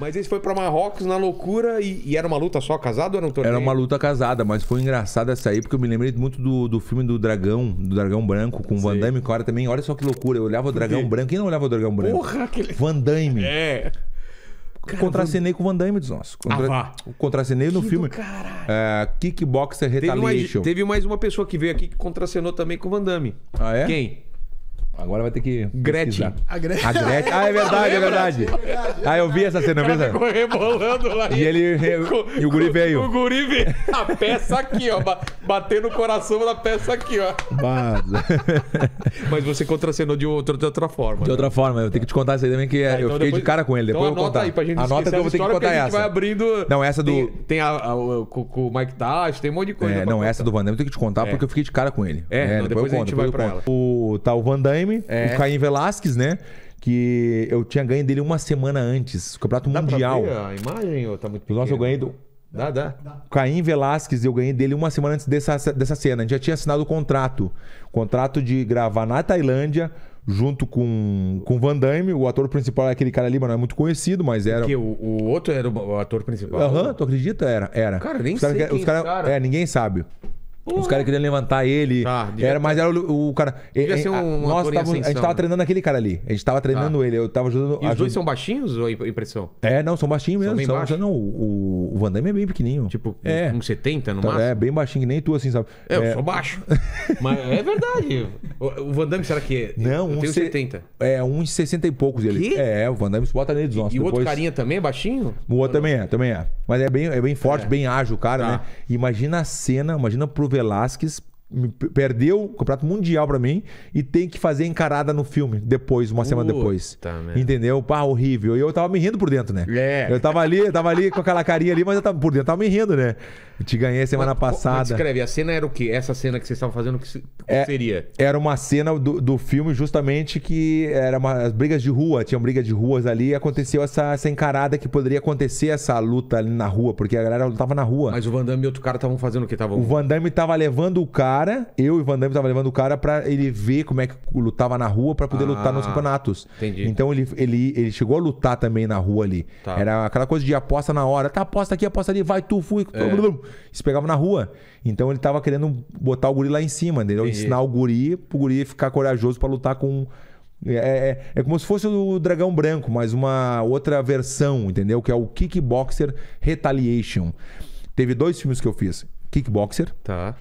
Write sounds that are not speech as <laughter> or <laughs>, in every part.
Mas esse foi para Marrocos na loucura e, e, era uma luta só casada ou era um torneio? Era uma luta casada, mas foi engraçada essa aí, porque eu me lembrei muito do, do filme do Dragão, do Dragão Branco, com o Van Damme, que também, olha só que loucura. Eu olhava o Dragão Branco. Quem não olhava o Dragão Branco? Porra, aquele. Van Damme. É. Contracenei com o Van Damme, dos nossos. Contra... Ah, Contracenei no que filme. Uh, Kickboxer Retaliation. Teve mais, teve mais uma pessoa que veio aqui que contracenou também com o Van Damme. Ah, é? Quem? Agora vai ter que. Gretchen. A Gretchen. A Gretchen. Ah, é, é verdade, é verdade. Ah, eu vi essa cena, eu vi essa. Ficou rebolando lá. E ele. <laughs> E o guri veio. O guri veio. A peça aqui, ó. batendo no coração da peça aqui, ó. Mas, <laughs> Mas você contracenou de outra, de outra forma. De outra né? forma, eu tenho que te contar isso aí também, que é, é eu então fiquei depois... de cara com ele. Depois então, eu vou contar. Aí pra gente anota que eu vou ter que contar essa. vai abrindo. Não, essa do. Tem, tem a, a, a, com, com, o Mike Tash, tem um monte de coisa. É, não, essa do Van eu tenho que te contar é. porque eu fiquei de cara com ele. É, então depois, eu a gente vai pra ela. O tá o Van Damme, é. o Caim Velasquez, né? Que eu tinha ganho dele uma semana antes, campeonato dá mundial. Pra a imagem ou tá muito pequeno? Nossa, eu ganhei do. Dá, dá. Caim Velasquez, eu ganhei dele uma semana antes dessa, dessa cena. A gente já tinha assinado o contrato. Contrato de gravar na Tailândia, junto com, com Van Damme. O ator principal é aquele cara ali, mas não é muito conhecido, mas era. Porque o, o outro era o, o ator principal. Aham, uhum, tu acredita? Era, era. Cara, nem os cara, sei. Quem os cara, cara... É, ninguém sabe. Os caras queriam levantar ele. Ah, era, mas era o, o cara. Devia eh, eh, ser um nós tava, a gente tava né? treinando aquele cara ali. A gente tava treinando ah. ele. Eu tava ajudando. E os dois são baixinhos ou é impressão? É, não, são baixinhos mesmo. São, são baixo? Não, o, o Van Damme é bem pequenininho. Tipo, é. uns 70 no então, máximo? É, bem baixinho, que nem tu, assim, sabe? É, eu é. sou baixo. <laughs> mas é verdade. O, o Van Damme, será que é? Não, um tenho 70. É, uns 60 e poucos ele. É, o Van Damme se bota nele dos nossos. E, o outro carinha também é baixinho? O outro também é, também é. Mas é bem, é bem forte, é. bem ágil o cara, tá. né? Imagina a cena, imagina pro Velasquez perdeu o campeonato mundial para mim e tem que fazer encarada no filme depois, uma semana Puta depois. Merda. Entendeu? Pá, horrível. E eu tava me rindo por dentro, né? É. Eu tava ali, eu tava ali com aquela carinha ali, mas eu tava por dentro, eu tava me rindo, né? Eu te ganhei semana mas, é passada. Escreve, a cena era o quê? Essa cena que vocês estavam fazendo, o que é, seria? Era uma cena do, do filme justamente que era uma, as brigas de rua, tinham briga de ruas ali e aconteceu essa, essa encarada que poderia acontecer essa luta ali na rua, porque a galera lutava na rua. Mas o Van Damme e outro cara estavam fazendo o que? Tavam... O Van Damme tava levando o cara cara, eu e o Van Damme tava levando o cara para ele ver como é que lutava na rua para poder ah, lutar nos ah, campeonatos. Entendi. Então ele, ele, ele chegou a lutar também na rua ali. Tá. Era aquela coisa de aposta na hora. Tá, aposta aqui, aposta ali, vai tu, fui. É. Se pegava na rua. Então ele tava querendo botar o guri lá em cima, entendeu? Entendi. Ensinar o guri, pro guri ficar corajoso para lutar com é, é, é, é, como se fosse o Dragão Branco, mas uma outra versão, entendeu? Que é o Kickboxer Retaliation. Teve dois filmes que eu fiz: Kickboxer. Tá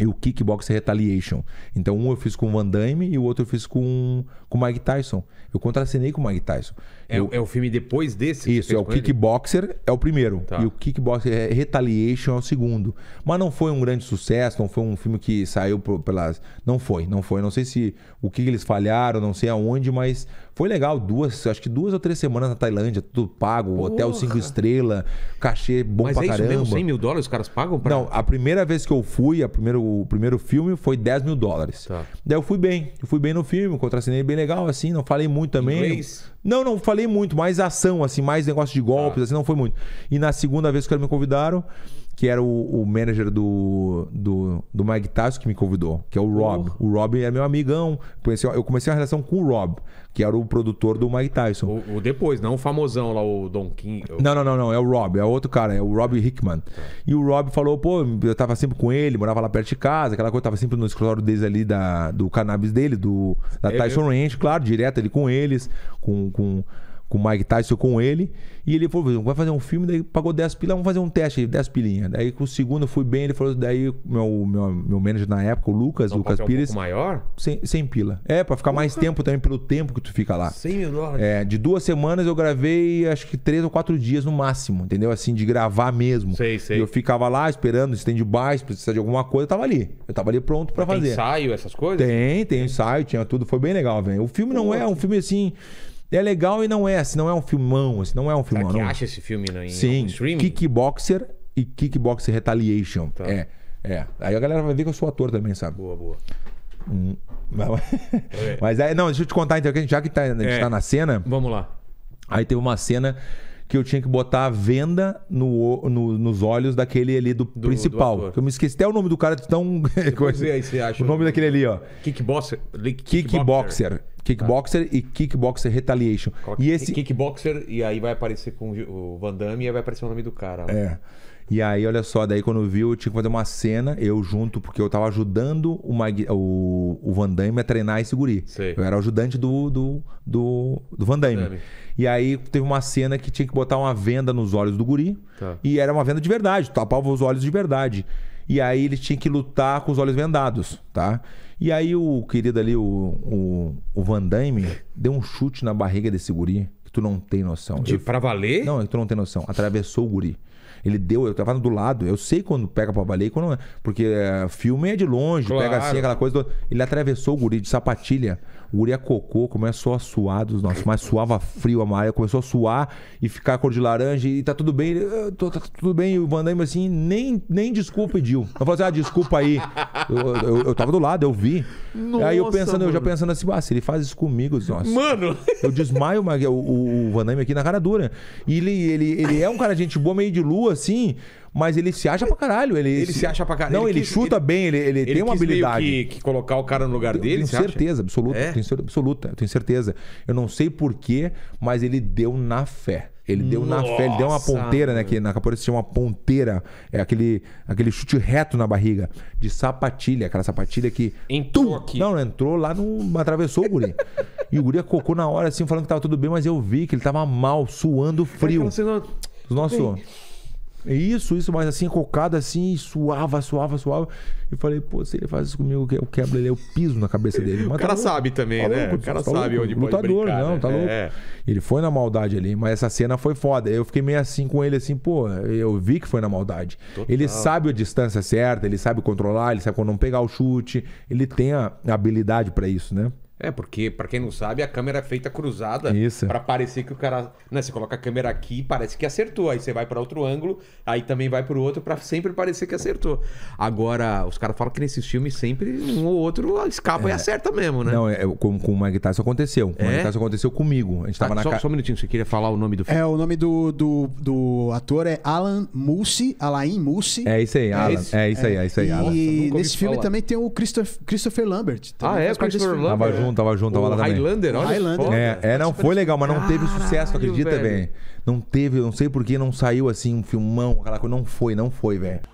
e o kickboxer Retaliation. Então, um eu fiz com o Van Damme e o outro eu fiz com, com o Mike Tyson. Eu contracenei com o Mike Tyson. É, eu, é o filme depois desse? Isso, é o Kickboxer ele? é o primeiro. Tá. E o Kickboxer Retaliation é o segundo. Mas não foi um grande sucesso, não foi um filme que saiu pelas... Não foi, não foi. Não sei se o que eles falharam, não sei aonde, mas foi legal, duas, acho que duas ou três semanas na Tailândia, tudo pago, Porra. hotel cinco estrelas, cachê bom Mas pra é caramba. Mas mesmo, 100 mil dólares os caras pagam? Pra... Não, a primeira vez que eu fui, a primeiro, o primeiro filme foi 10 mil dólares. Tá. Daí eu fui bem, eu fui bem no filme, contracenei bem legal, assim, não falei muito também. Inglês. Não, não falei muito, mais ação, assim, mais negócio de golpes, tá. assim, não foi muito. E na segunda vez que eles me convidaram, que era o, o manager do, do, do, Mike Tyson que me convidou, que é o Rob. Oh. O Rob é meu amigão. conheci eu comecei a relação com o Rob, que era o produtor do Mike Tyson. O, o, depois, não o famosão lá, o Don King. O... Não, não, não, não. É o Rob, é outro cara, é o Rob Hickman. Tá. E o Rob falou, pô, eu tava sempre com ele, morava lá perto de casa, aquela coisa, tava sempre no escritório deles ali da, do cannabis dele, do, da é Tyson Ranch, claro, direto ali com eles, com. com com o Mike Tyson, com ele. E ele falou, vai fazer um filme, daí pagou 10 pilas, vamos fazer um teste aí, 10 pilinhas. Daí com o segundo fui bem, ele falou, daí meu, meu, meu manager na época, o Lucas, Não, Lucas Pires. Um maior? Sem, sem pila. É, pra ficar mais tempo também, pelo tempo que tu fica lá. 100 mil dólares? É, de duas semanas eu gravei acho que três ou quatro dias no máximo, entendeu? Assim, de gravar mesmo. Sei, sei. E eu ficava lá esperando, stand-by, se precisar de alguma coisa, eu tava ali. Eu tava ali pronto pra Mas fazer. Tem ensaio, essas coisas? Tem, tem ensaio, tinha tudo, foi bem legal, velho. O filme Pô, não é um filme assim é legal e não é, se não é um filmão, se não é um filmão. Será que acha esse filme no, em Sim, streaming? Kickboxer e Kickboxer Retaliation. Tá. É, é. Aí a galera vai ver que eu sou ator também, sabe? Boa, boa. Hum, mas, <laughs> é. mas aí, não, deixa eu te contar então, já que tá, a gente é. tá na cena. Vamos lá. Aí teve uma cena que eu tinha que botar a venda no, no, nos olhos daquele ali do, do principal. Do eu me esqueci até o nome do cara de <laughs> Coisa. Aí, você acha o nome daquele ali, ó. Kickboxer. Kickboxer. Kickboxer. Kickboxer tá. e Kickboxer Retaliation. e esse Kickboxer e aí vai aparecer com o Van Damme e aí vai aparecer o nome do cara. Lá. É. E aí, olha só, daí quando viu, eu tinha que fazer uma cena, eu junto, porque eu tava ajudando o, Mag... o... o Van Damme a treinar esse guri. Sei. Eu era ajudante do, do, do, do Van Damme. E aí teve uma cena que tinha que botar uma venda nos olhos do guri. Tá. E era uma venda de verdade, tapava os olhos de verdade. E aí ele tinha que lutar com os olhos vendados, tá? E aí o querido ali, o, o, o Van Damme, deu um chute na barriga desse guri que tu não tem noção. De, eu, pra valer? Não, é que tu não tem noção. Atravessou o guri. Ele deu, eu tava do lado, eu sei quando pega pra baleia quando não é. Porque eh, filme é de longe, claro. pega assim, aquela coisa. Do... Ele atravessou o guri de sapatilha. O guri é cocô, começou a suar dos nossos, mas suava frio, a Maia começou a suar e ficar cor de laranja e tá tudo bem. Ele, tá, tá tudo bem, e o Van assim, nem, nem desculpa pediu. Eu falei assim, ah, desculpa aí. Eu, eu, eu tava do lado, eu vi. Nossa, Aí eu pensando, mano. eu já pensando assim, ah, se ele faz isso comigo, nossa. Mano! Eu desmaio o, o, o aqui na cara dura. E ele, ele, ele é um cara de gente boa, meio de lua, assim, mas ele se acha pra caralho. Ele, ele se... se acha pra caralho. Não, ele, quis, chuta ele... bem, ele, ele, ele tem uma habilidade. Meio que, que colocar o cara no lugar eu dele, Tenho certeza, acha? absoluta. É? Tenho, absoluta, eu tenho certeza. Eu não sei porquê, mas ele deu na fé. Ele Nossa. deu na fé, ele deu uma ponteira, né? Que na capoeira se chama ponteira. É aquele, aquele chute reto na barriga. De sapatilha, aquela sapatilha que. Entrou tum, aqui. Não, entrou lá, não atravessou o guri. e o guri cocou na hora, assim, falando que tava tudo bem, mas eu vi que ele tava mal, suando frio. É Os nossos. Isso, isso, mas assim, cocada assim, suava, suava, suava. E falei, pô, se ele faz isso comigo, eu quebro ele, eu piso na cabeça dele. Mas o cara tá sabe também, tá né? Louco, o cara tá sabe louco. onde Lutador, pode brincar, não, tá né? louco. É. Ele foi na maldade ali, mas essa cena foi foda. Eu fiquei meio assim com ele, assim, pô, eu vi que foi na maldade. Total. Ele sabe a distância certa, ele sabe controlar, ele sabe quando não pegar o chute, ele tem a habilidade para isso, né? É, porque, para quem não sabe, a câmera é feita cruzada para parecer que o cara. Né, você coloca a câmera aqui parece que acertou. Aí você vai para outro ângulo, aí também vai para o outro para sempre parecer que acertou. Agora, os caras falam que nesses filmes sempre um ou outro escapa é. e acerta mesmo, né? Não, é, é, com, com o Mike Tyson aconteceu. Com o Mike é? Tyson aconteceu comigo. A gente tava ah, na só, ca... só um minutinho, você queria falar o nome do é, filme? É, o nome do, do, do ator é Alan Moose, Alain Moose. É isso aí, Alan. É, isso aí, é isso aí, Alan. E nesse filme também tem o Christopher, Christopher Lambert. Ah, é? O Christopher Lambert junto, tava junto, tava lá também. Highlander, olha. Highlander. É, é, não, foi legal, mas não ah, teve sucesso, acredita, velho. bem. Não teve, não sei porquê, não saiu assim um filmão, aquela coisa. Não foi, não foi, velho.